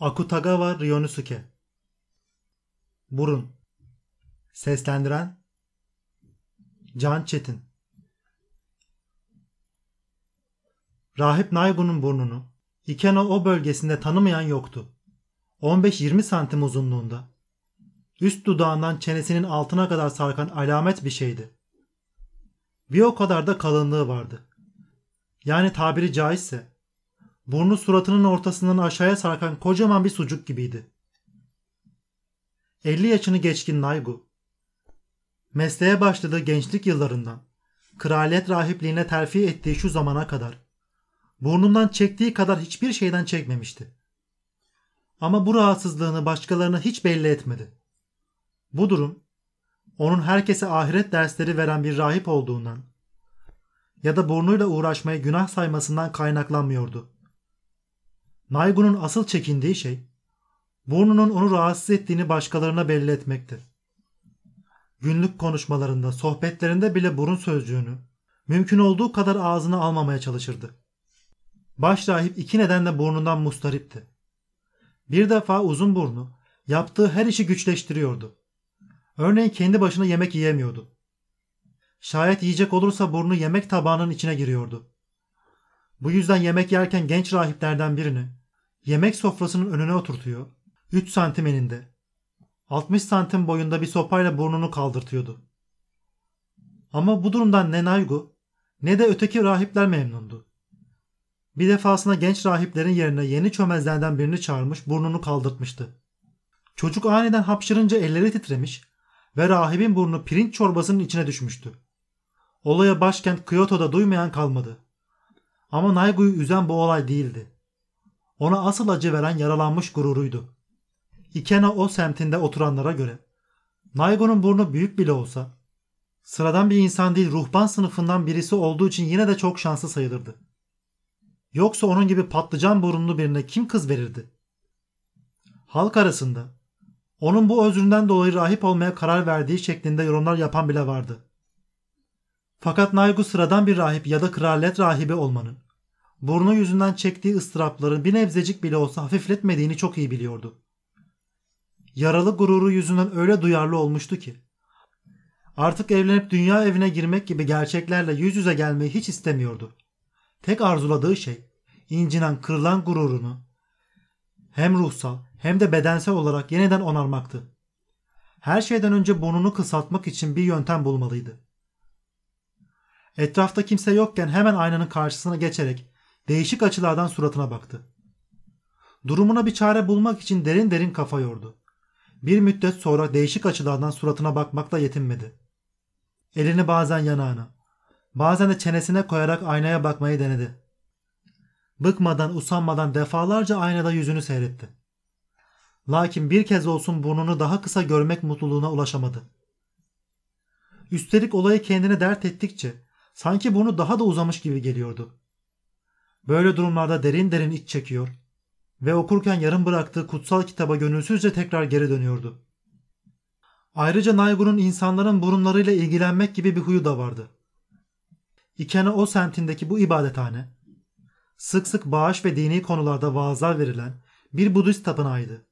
Akutagawa Ryonisuke Burun Seslendiren Can Çetin Rahip Naygun'un burnunu Ikeno o bölgesinde tanımayan yoktu. 15-20 santim uzunluğunda. Üst dudağından çenesinin altına kadar sarkan alamet bir şeydi. Bir o kadar da kalınlığı vardı. Yani tabiri caizse Burnu suratının ortasından aşağıya sarkan kocaman bir sucuk gibiydi. 50 yaşını geçkin Naygu. Mesleğe başladığı gençlik yıllarından, kraliyet rahipliğine terfi ettiği şu zamana kadar, burnundan çektiği kadar hiçbir şeyden çekmemişti. Ama bu rahatsızlığını başkalarına hiç belli etmedi. Bu durum, onun herkese ahiret dersleri veren bir rahip olduğundan ya da burnuyla uğraşmayı günah saymasından kaynaklanmıyordu. Naygun'un asıl çekindiği şey, burnunun onu rahatsız ettiğini başkalarına belli etmekti. Günlük konuşmalarında, sohbetlerinde bile burun sözcüğünü mümkün olduğu kadar ağzına almamaya çalışırdı. Baş Başrahip iki nedenle burnundan mustaripti. Bir defa uzun burnu yaptığı her işi güçleştiriyordu. Örneğin kendi başına yemek yiyemiyordu. Şayet yiyecek olursa burnu yemek tabağının içine giriyordu. Bu yüzden yemek yerken genç rahiplerden birini yemek sofrasının önüne oturtuyor. 3 santim eninde. 60 santim boyunda bir sopayla burnunu kaldırtıyordu. Ama bu durumdan ne Naygu ne de öteki rahipler memnundu. Bir defasında genç rahiplerin yerine yeni çömezlerden birini çağırmış burnunu kaldırtmıştı. Çocuk aniden hapşırınca elleri titremiş ve rahibin burnu pirinç çorbasının içine düşmüştü. Olaya başkent Kyoto'da duymayan kalmadı. Ama Naygu'yu üzen bu olay değildi ona asıl acı veren yaralanmış gururuydu. Ikena o semtinde oturanlara göre. Naigo'nun burnu büyük bile olsa, sıradan bir insan değil ruhban sınıfından birisi olduğu için yine de çok şanslı sayılırdı. Yoksa onun gibi patlıcan burunlu birine kim kız verirdi? Halk arasında onun bu özründen dolayı rahip olmaya karar verdiği şeklinde yorumlar yapan bile vardı. Fakat Naigu sıradan bir rahip ya da kraliyet rahibi olmanın burnu yüzünden çektiği ıstırapların bir nebzecik bile olsa hafifletmediğini çok iyi biliyordu. Yaralı gururu yüzünden öyle duyarlı olmuştu ki. Artık evlenip dünya evine girmek gibi gerçeklerle yüz yüze gelmeyi hiç istemiyordu. Tek arzuladığı şey incinen kırılan gururunu hem ruhsal hem de bedensel olarak yeniden onarmaktı. Her şeyden önce burnunu kısaltmak için bir yöntem bulmalıydı. Etrafta kimse yokken hemen aynanın karşısına geçerek değişik açılardan suratına baktı. Durumuna bir çare bulmak için derin derin kafa yordu. Bir müddet sonra değişik açılardan suratına bakmakla yetinmedi. Elini bazen yanağına, bazen de çenesine koyarak aynaya bakmayı denedi. Bıkmadan, usanmadan defalarca aynada yüzünü seyretti. Lakin bir kez olsun burnunu daha kısa görmek mutluluğuna ulaşamadı. Üstelik olayı kendine dert ettikçe sanki burnu daha da uzamış gibi geliyordu. Böyle durumlarda derin derin iç çekiyor ve okurken yarım bıraktığı kutsal kitaba gönülsüzce tekrar geri dönüyordu. Ayrıca Naybur'un insanların burunlarıyla ilgilenmek gibi bir huyu da vardı. İkene o semtindeki bu ibadethane, sık sık bağış ve dini konularda vaazlar verilen bir Budist tapınağıydı.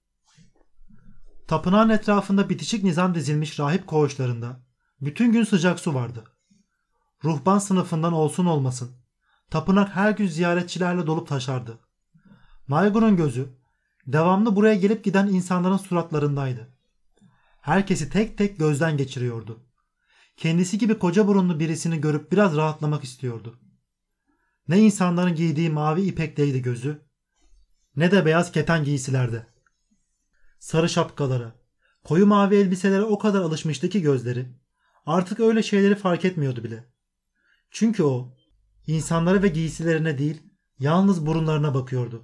Tapınağın etrafında bitişik nizam dizilmiş rahip koğuşlarında bütün gün sıcak su vardı. Ruhban sınıfından olsun olmasın Tapınak her gün ziyaretçilerle dolup taşardı. Maygun'un gözü devamlı buraya gelip giden insanların suratlarındaydı. Herkesi tek tek gözden geçiriyordu. Kendisi gibi koca burunlu birisini görüp biraz rahatlamak istiyordu. Ne insanların giydiği mavi ipekteydi gözü, ne de beyaz keten giysilerde. Sarı şapkalara, koyu mavi elbiselere o kadar alışmıştı ki gözleri, artık öyle şeyleri fark etmiyordu bile. Çünkü o, İnsanlara ve giysilerine değil, yalnız burunlarına bakıyordu.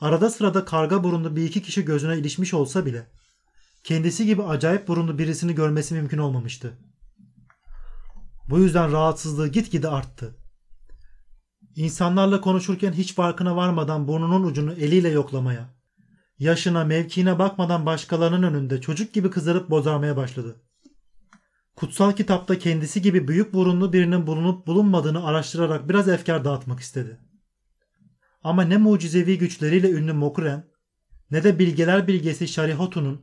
Arada sırada karga burunlu bir iki kişi gözüne ilişmiş olsa bile kendisi gibi acayip burunlu birisini görmesi mümkün olmamıştı. Bu yüzden rahatsızlığı gitgide arttı. İnsanlarla konuşurken hiç farkına varmadan burnunun ucunu eliyle yoklamaya, yaşına, mevkiine bakmadan başkalarının önünde çocuk gibi kızarıp bozarmaya başladı kutsal kitapta kendisi gibi büyük burunlu birinin bulunup bulunmadığını araştırarak biraz efkar dağıtmak istedi. Ama ne mucizevi güçleriyle ünlü Mokuren ne de bilgeler bilgesi Şarihotu'nun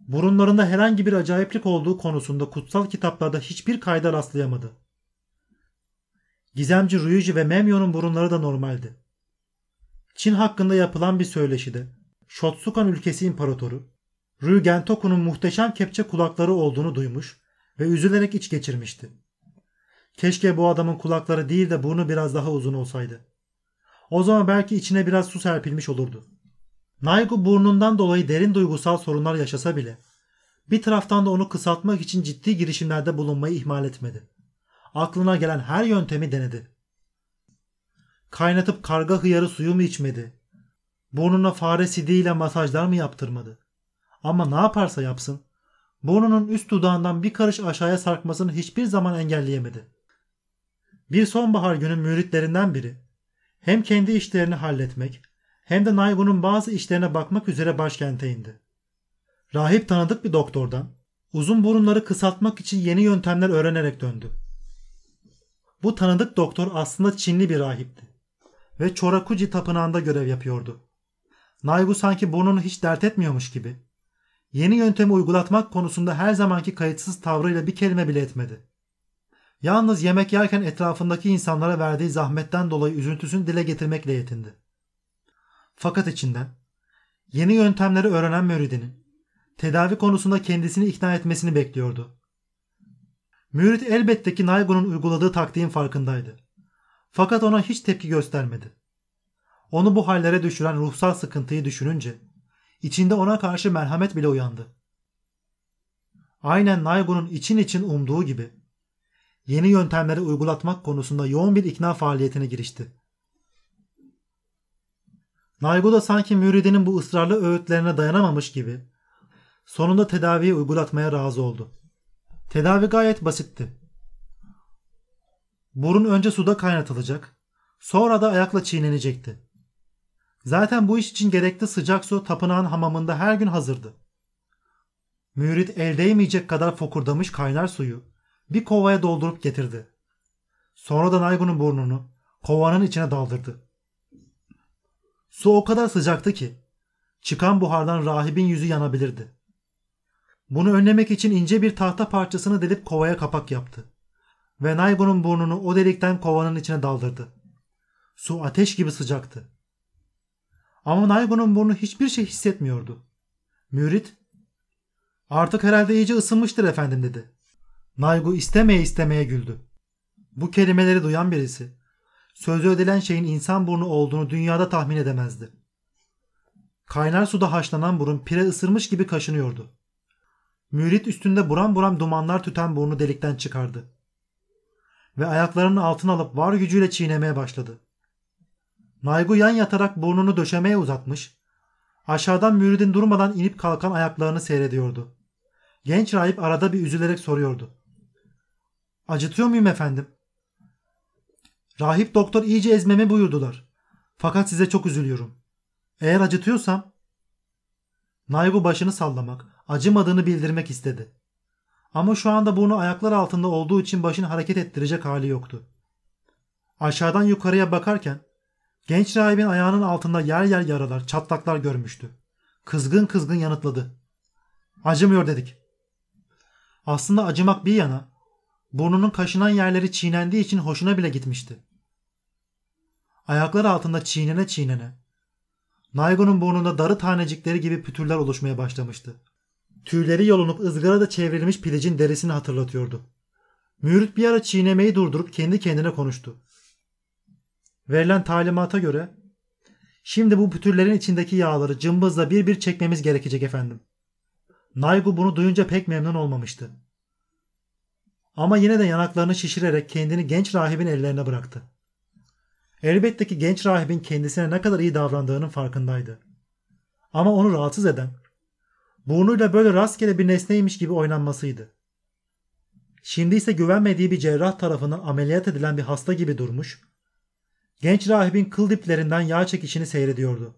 burunlarında herhangi bir acayiplik olduğu konusunda kutsal kitaplarda hiçbir kayda rastlayamadı. Gizemci Ruyuji ve Memyon'un burunları da normaldi. Çin hakkında yapılan bir söyleşide Shotsukan ülkesi imparatoru Ryu Gentoku'nun muhteşem kepçe kulakları olduğunu duymuş ve üzülerek iç geçirmişti. Keşke bu adamın kulakları değil de burnu biraz daha uzun olsaydı. O zaman belki içine biraz su serpilmiş olurdu. Naygu burnundan dolayı derin duygusal sorunlar yaşasa bile bir taraftan da onu kısaltmak için ciddi girişimlerde bulunmayı ihmal etmedi. Aklına gelen her yöntemi denedi. Kaynatıp karga hıyarı suyu mu içmedi? Burnuna fare sidiğiyle masajlar mı yaptırmadı? Ama ne yaparsa yapsın Burnunun üst dudağından bir karış aşağıya sarkmasını hiçbir zaman engelleyemedi. Bir sonbahar günü müritlerinden biri hem kendi işlerini halletmek hem de Naygun'un bazı işlerine bakmak üzere başkente indi. Rahip tanıdık bir doktordan uzun burunları kısaltmak için yeni yöntemler öğrenerek döndü. Bu tanıdık doktor aslında Çinli bir rahipti ve Çorakuji tapınağında görev yapıyordu. Naygu sanki burnunu hiç dert etmiyormuş gibi Yeni yöntemi uygulatmak konusunda her zamanki kayıtsız tavrıyla bir kelime bile etmedi. Yalnız yemek yerken etrafındaki insanlara verdiği zahmetten dolayı üzüntüsünü dile getirmekle yetindi. Fakat içinden yeni yöntemleri öğrenen müridinin tedavi konusunda kendisini ikna etmesini bekliyordu. Mürit elbette ki Naygun'un uyguladığı taktiğin farkındaydı. Fakat ona hiç tepki göstermedi. Onu bu hallere düşüren ruhsal sıkıntıyı düşününce İçinde ona karşı merhamet bile uyandı. Aynen Naygun'un için için umduğu gibi yeni yöntemleri uygulatmak konusunda yoğun bir ikna faaliyetine girişti. Naygu da sanki müridinin bu ısrarlı öğütlerine dayanamamış gibi sonunda tedaviyi uygulatmaya razı oldu. Tedavi gayet basitti. Burun önce suda kaynatılacak, sonra da ayakla çiğnenecekti. Zaten bu iş için gerekli sıcak su tapınağın hamamında her gün hazırdı. Mürit el değmeyecek kadar fokurdamış kaynar suyu bir kovaya doldurup getirdi. Sonra da Naygun'un burnunu kovanın içine daldırdı. Su o kadar sıcaktı ki çıkan buhardan rahibin yüzü yanabilirdi. Bunu önlemek için ince bir tahta parçasını delip kovaya kapak yaptı. Ve Naygun'un burnunu o delikten kovanın içine daldırdı. Su ateş gibi sıcaktı. Ama Naygo'nun burnu hiçbir şey hissetmiyordu. Mürit, artık herhalde iyice ısınmıştır efendim dedi. Naygo istemeye istemeye güldü. Bu kelimeleri duyan birisi, sözü ödelen şeyin insan burnu olduğunu dünyada tahmin edemezdi. Kaynar suda haşlanan burun pire ısırmış gibi kaşınıyordu. Mürit üstünde buram buram dumanlar tüten burnu delikten çıkardı. Ve ayaklarının altına alıp var gücüyle çiğnemeye başladı. Naygu yan yatarak burnunu döşemeye uzatmış, aşağıdan müridin durmadan inip kalkan ayaklarını seyrediyordu. Genç rahip arada bir üzülerek soruyordu. Acıtıyor muyum efendim? Rahip doktor iyice ezmemi buyurdular. Fakat size çok üzülüyorum. Eğer acıtıyorsam... Naygu başını sallamak, acımadığını bildirmek istedi. Ama şu anda burnu ayaklar altında olduğu için başını hareket ettirecek hali yoktu. Aşağıdan yukarıya bakarken Genç rahibin ayağının altında yer yer yaralar, çatlaklar görmüştü. Kızgın kızgın yanıtladı. Acımıyor dedik. Aslında acımak bir yana, burnunun kaşınan yerleri çiğnendiği için hoşuna bile gitmişti. Ayaklar altında çiğnene çiğnene. Naygo'nun burnunda darı tanecikleri gibi pütürler oluşmaya başlamıştı. Tüyleri yolunup ızgarada çevrilmiş pilicin derisini hatırlatıyordu. Mürit bir ara çiğnemeyi durdurup kendi kendine konuştu. Verilen talimata göre şimdi bu pütürlerin içindeki yağları cımbızla bir bir çekmemiz gerekecek efendim. Naygu bunu duyunca pek memnun olmamıştı. Ama yine de yanaklarını şişirerek kendini genç rahibin ellerine bıraktı. Elbette ki genç rahibin kendisine ne kadar iyi davrandığının farkındaydı. Ama onu rahatsız eden, burnuyla böyle rastgele bir nesneymiş gibi oynanmasıydı. Şimdi ise güvenmediği bir cerrah tarafından ameliyat edilen bir hasta gibi durmuş, Genç rahibin kıl diplerinden yağ çekişini seyrediyordu.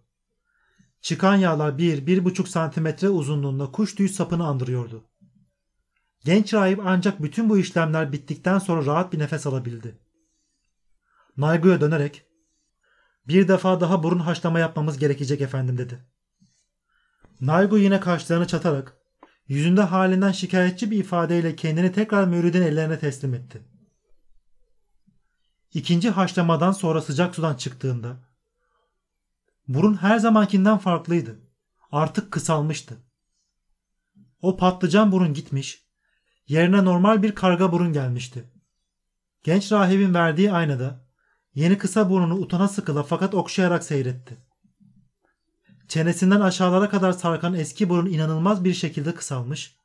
Çıkan yağlar bir, bir buçuk santimetre uzunluğunda kuş tüyü sapını andırıyordu. Genç rahip ancak bütün bu işlemler bittikten sonra rahat bir nefes alabildi. Naygu'ya dönerek ''Bir defa daha burun haşlama yapmamız gerekecek efendim.'' dedi. Naygu yine kaşlarını çatarak yüzünde halinden şikayetçi bir ifadeyle kendini tekrar müridin ellerine teslim etti ikinci haşlamadan sonra sıcak sudan çıktığında burun her zamankinden farklıydı. Artık kısalmıştı. O patlıcan burun gitmiş, yerine normal bir karga burun gelmişti. Genç rahibin verdiği aynada yeni kısa burnunu utana sıkıla fakat okşayarak seyretti. Çenesinden aşağılara kadar sarkan eski burun inanılmaz bir şekilde kısalmış,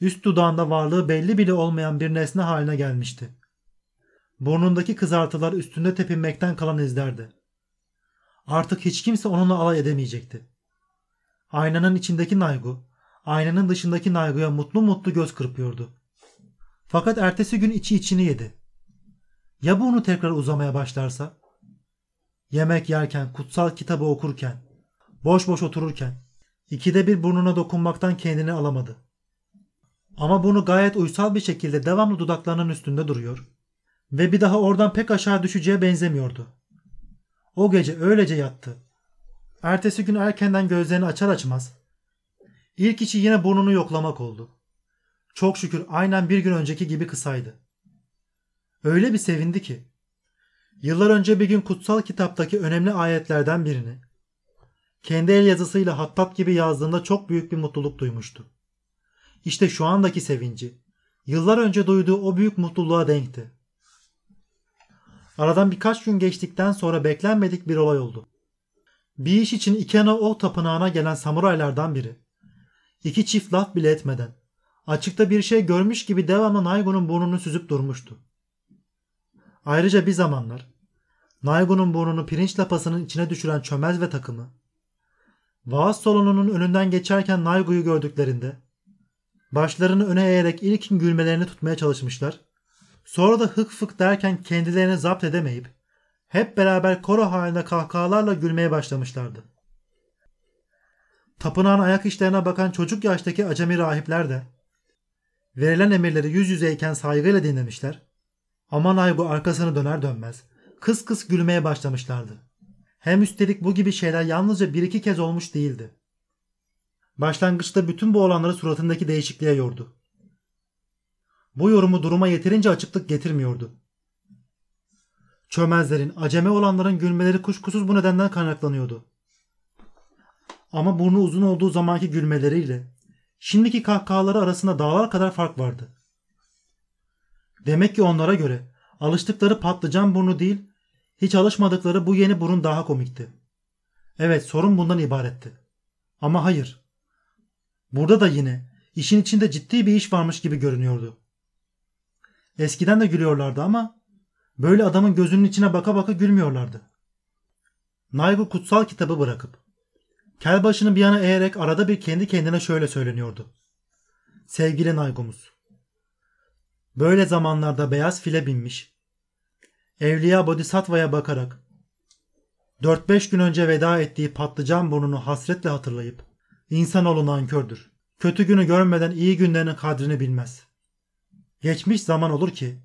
üst dudağında varlığı belli bile olmayan bir nesne haline gelmişti. Burnundaki kızartılar üstünde tepinmekten kalan izlerdi. Artık hiç kimse onunla alay edemeyecekti. Aynanın içindeki Naygu, aynanın dışındaki Naygu'ya mutlu mutlu göz kırpıyordu. Fakat ertesi gün içi içini yedi. Ya bu onu tekrar uzamaya başlarsa? Yemek yerken, kutsal kitabı okurken, boş boş otururken, ikide bir burnuna dokunmaktan kendini alamadı. Ama bunu gayet uysal bir şekilde devamlı dudaklarının üstünde duruyor ve bir daha oradan pek aşağı düşeceğe benzemiyordu. O gece öylece yattı. Ertesi gün erkenden gözlerini açar açmaz ilk işi yine burnunu yoklamak oldu. Çok şükür aynen bir gün önceki gibi kısaydı. Öyle bir sevindi ki yıllar önce bir gün kutsal kitaptaki önemli ayetlerden birini kendi el yazısıyla hattat gibi yazdığında çok büyük bir mutluluk duymuştu. İşte şu andaki sevinci yıllar önce duyduğu o büyük mutluluğa denkti. Aradan birkaç gün geçtikten sonra beklenmedik bir olay oldu. Bir iş için Ikeno O tapınağına gelen samuraylardan biri. İki çift laf bile etmeden. Açıkta bir şey görmüş gibi devamlı Naigo'nun burnunu süzüp durmuştu. Ayrıca bir zamanlar Naigo'nun burnunu pirinç lapasının içine düşüren çömez ve takımı, vaaz salonunun önünden geçerken Naigo'yu gördüklerinde başlarını öne eğerek ilkin gülmelerini tutmaya çalışmışlar Sonra da hık fık derken kendilerini zapt edemeyip hep beraber koro halinde kahkahalarla gülmeye başlamışlardı. Tapınağın ayak işlerine bakan çocuk yaştaki acemi rahipler de verilen emirleri yüz yüzeyken saygıyla dinlemişler. Aman ay bu arkasını döner dönmez kıs kıs gülmeye başlamışlardı. Hem üstelik bu gibi şeyler yalnızca bir iki kez olmuş değildi. Başlangıçta bütün bu olanları suratındaki değişikliğe yordu bu yorumu duruma yeterince açıklık getirmiyordu. Çömezlerin, aceme olanların gülmeleri kuşkusuz bu nedenden kaynaklanıyordu. Ama burnu uzun olduğu zamanki gülmeleriyle şimdiki kahkahaları arasında dağlar kadar fark vardı. Demek ki onlara göre alıştıkları patlıcan burnu değil, hiç alışmadıkları bu yeni burun daha komikti. Evet, sorun bundan ibaretti. Ama hayır. Burada da yine işin içinde ciddi bir iş varmış gibi görünüyordu. Eskiden de gülüyorlardı ama böyle adamın gözünün içine baka baka gülmüyorlardı. Naygu kutsal kitabı bırakıp kel başını bir yana eğerek arada bir kendi kendine şöyle söyleniyordu. Sevgili Naygumuz. Böyle zamanlarda beyaz file binmiş. Evliya Bodhisattva'ya bakarak 4-5 gün önce veda ettiği patlıcan burnunu hasretle hatırlayıp insanoğlu nankördür. Kötü günü görmeden iyi günlerin kadrini bilmez. Geçmiş zaman olur ki.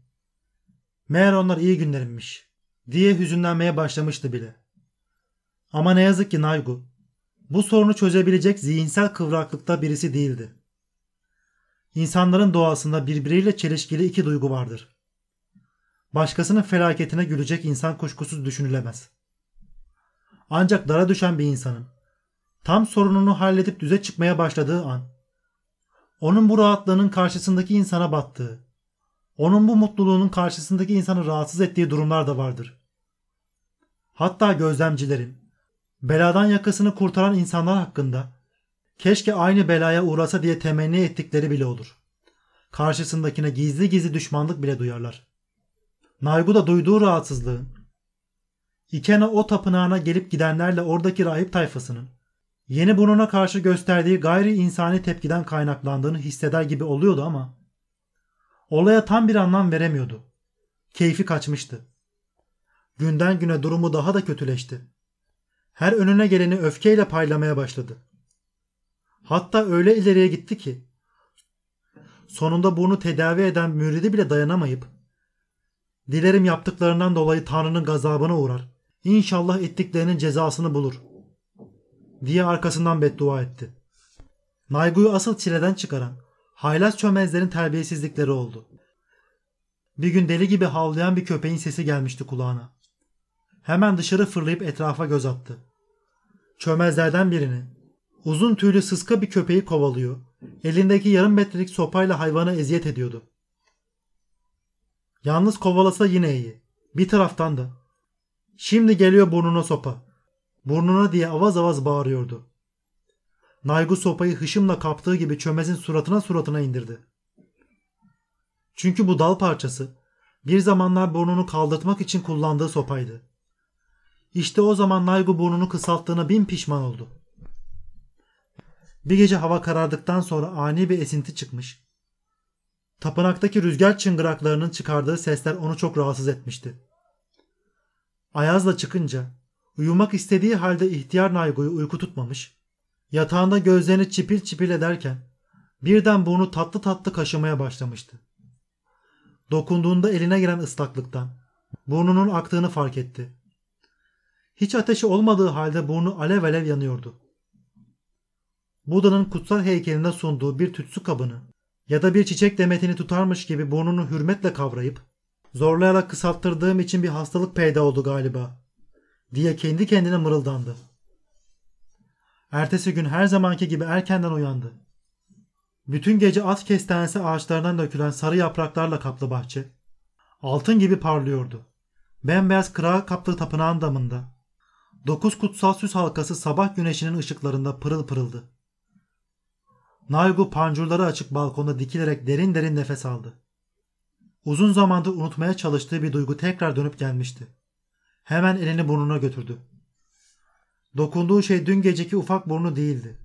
Meğer onlar iyi günlerimmiş diye hüzünlenmeye başlamıştı bile. Ama ne yazık ki Naygu bu sorunu çözebilecek zihinsel kıvraklıkta birisi değildi. İnsanların doğasında birbiriyle çelişkili iki duygu vardır. Başkasının felaketine gülecek insan kuşkusuz düşünülemez. Ancak dara düşen bir insanın tam sorununu halledip düze çıkmaya başladığı an onun bu rahatlığının karşısındaki insana battığı, onun bu mutluluğunun karşısındaki insanı rahatsız ettiği durumlar da vardır. Hatta gözlemcilerin, beladan yakasını kurtaran insanlar hakkında keşke aynı belaya uğrasa diye temenni ettikleri bile olur. Karşısındakine gizli gizli düşmanlık bile duyarlar. Naygu da duyduğu rahatsızlığın, İkena o tapınağına gelip gidenlerle oradaki rahip tayfasının, Yeni burnuna karşı gösterdiği gayri insani tepkiden kaynaklandığını hisseder gibi oluyordu ama olaya tam bir anlam veremiyordu. Keyfi kaçmıştı. Günden güne durumu daha da kötüleşti. Her önüne geleni öfkeyle paylamaya başladı. Hatta öyle ileriye gitti ki sonunda burnu tedavi eden müridi bile dayanamayıp dilerim yaptıklarından dolayı Tanrı'nın gazabına uğrar. İnşallah ettiklerinin cezasını bulur.'' diye arkasından beddua etti. Naygu'yu asıl çileden çıkaran, haylaz çömezlerin terbiyesizlikleri oldu. Bir gün deli gibi havlayan bir köpeğin sesi gelmişti kulağına. Hemen dışarı fırlayıp etrafa göz attı. Çömezlerden birini, uzun tüylü sıska bir köpeği kovalıyor, elindeki yarım metrelik sopayla hayvana eziyet ediyordu. Yalnız kovalasa yine iyi. Bir taraftan da. Şimdi geliyor burnuna sopa. Burnuna diye avaz avaz bağırıyordu. Naygu sopayı hışımla kaptığı gibi çömezin suratına suratına indirdi. Çünkü bu dal parçası bir zamanlar burnunu kaldırtmak için kullandığı sopaydı. İşte o zaman Naygu burnunu kısalttığına bin pişman oldu. Bir gece hava karardıktan sonra ani bir esinti çıkmış. Tapınaktaki rüzgar çıngıraklarının çıkardığı sesler onu çok rahatsız etmişti. Ayazla çıkınca Uyumak istediği halde ihtiyar Naygo'yu uyku tutmamış, yatağında gözlerini çipil çipil ederken birden burnu tatlı tatlı kaşımaya başlamıştı. Dokunduğunda eline giren ıslaklıktan burnunun aktığını fark etti. Hiç ateşi olmadığı halde burnu alev alev yanıyordu. Buda'nın kutsal heykeline sunduğu bir tütsü kabını ya da bir çiçek demetini tutarmış gibi burnunu hürmetle kavrayıp zorlayarak kısalttırdığım için bir hastalık peyda oldu galiba diye kendi kendine mırıldandı. Ertesi gün her zamanki gibi erkenden uyandı. Bütün gece at kestense ağaçlardan dökülen sarı yapraklarla kaplı bahçe. Altın gibi parlıyordu. Bembeyaz kırağı kaplı tapınağın damında. Dokuz kutsal süs halkası sabah güneşinin ışıklarında pırıl pırıldı. Naygu pancurları açık balkonda dikilerek derin derin nefes aldı. Uzun zamandır unutmaya çalıştığı bir duygu tekrar dönüp gelmişti. Hemen elini burnuna götürdü. Dokunduğu şey dün geceki ufak burnu değildi.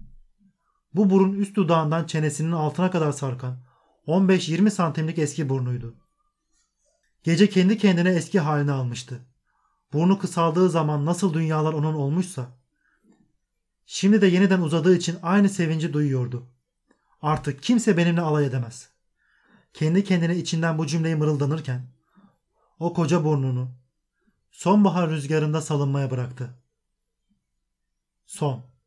Bu burun üst dudağından çenesinin altına kadar sarkan 15-20 santimlik eski burnuydu. Gece kendi kendine eski halini almıştı. Burnu kısaldığı zaman nasıl dünyalar onun olmuşsa, şimdi de yeniden uzadığı için aynı sevinci duyuyordu. Artık kimse benimle alay edemez. Kendi kendine içinden bu cümleyi mırıldanırken, o koca burnunu, sonbahar rüzgarında salınmaya bıraktı. Son